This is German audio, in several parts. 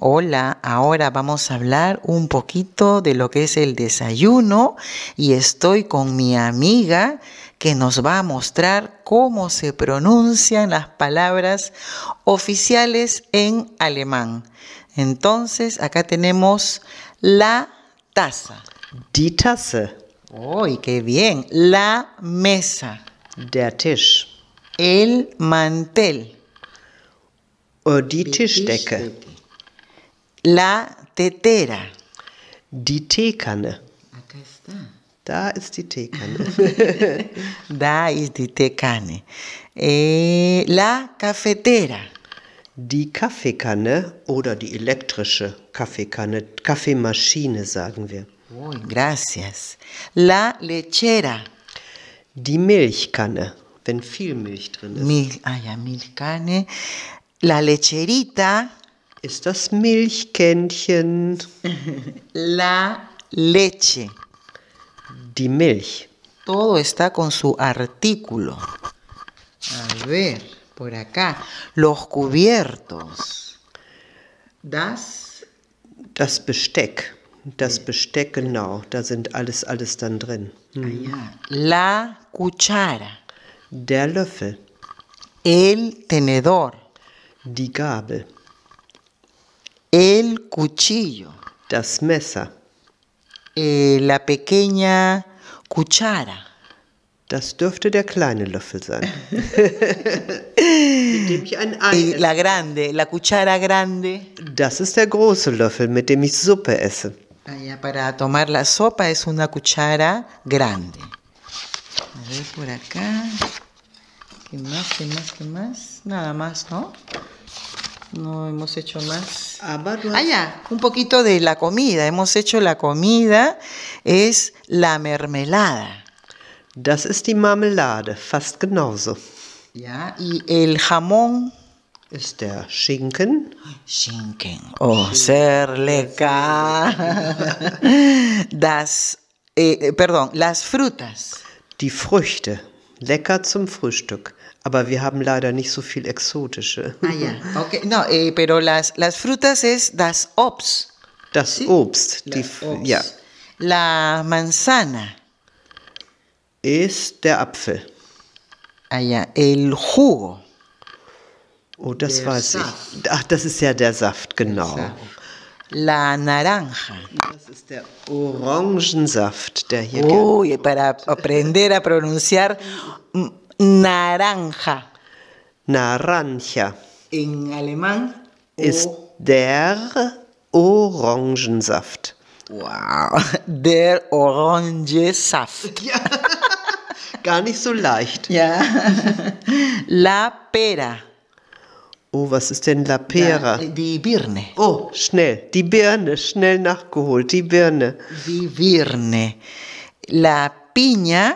Hola, ahora vamos a hablar un poquito de lo que es el desayuno y estoy con mi amiga que nos va a mostrar cómo se pronuncian las palabras oficiales en alemán. Entonces, acá tenemos la taza. Die Tasse. ¡Uy, qué bien! La mesa. Der Tisch. El mantel. Oh, die Tischdecke. La tetera. Die Teekanne. Da ist die Teekanne. da ist die Teekanne. Eh, la cafetera. Die Kaffeekanne oder die elektrische Kaffeekanne, Kaffeemaschine sagen wir. Oh, gracias. La lechera. Die Milchkanne, wenn viel Milch drin ist. Milch, ah ja, Milchkanne. La lecherita ist das Milchkännchen. La leche. Die Milch. Todo está con su artículo. A ver, por acá. Los cubiertos. Das. Das Besteck. Das Besteck, genau. Da sind alles, alles dann drin. Ah, hm. La cuchara. Der Löffel. El tenedor. Die Gabel. el cuchillo, das Messer, eh, la pequeña cuchara. Das dürfte der kleine Löffel sein. La grande, la cuchara grande. Das ist der große Löffel, mit dem ich Suppe esse. Ah, para tomar la sopa es una cuchara grande. A ver por acá. ¿Qué más? ¿Qué más? ¿Qué más? Nada más, ¿no? No hemos hecho más. Ah, ah un poquito de la comida. Hemos hecho la comida, es la mermelada. Das ist die Marmelade, fast genauso. Ja, y el jamón ist der Schinken. Schinken. Oh, sehr lecker. Das, eh, eh, perdón, las frutas. Die Früchte. Lecker zum Frühstück. Aber wir haben leider nicht so viel exotische. Ah ja, okay. No, eh, pero las, las frutas es das Obst. Das sí? Obst. Die, Obst. Ja. La manzana. Ist der Apfel. Ah ja, el jugo. Oh, das der weiß Saft. ich. Ach, das ist ja der Saft, genau. Der Saft. La naranja. Das ist der Orangensaft, der hier. Oh, para aprender a pronunciar naranja. Naranja. In Alemán ist der Orangensaft. Wow, der Orangensaft. Ja. Gar nicht so leicht. Ja. La pera. Oh, was ist denn La Pera? Ja, die Birne. Oh, schnell. Die Birne, schnell nachgeholt. Die Birne. Die Birne. La Piña.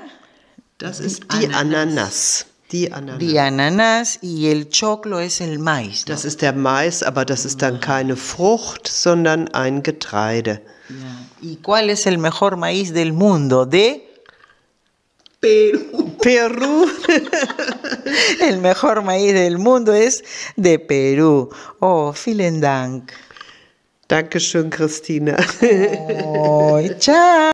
Das ist die Ananas. Ananas. Die Ananas. Die Ananas y el choclo es el maíz. Das ist der Mais, aber das ist dann keine Frucht, sondern ein Getreide. Ja. ¿Y cuál es el mejor maíz del mundo? De Perú. Perú. El mejor maíz del mundo es de Perú. Oh, vielen Dank. Dankeschön, Cristina. Oh, chao.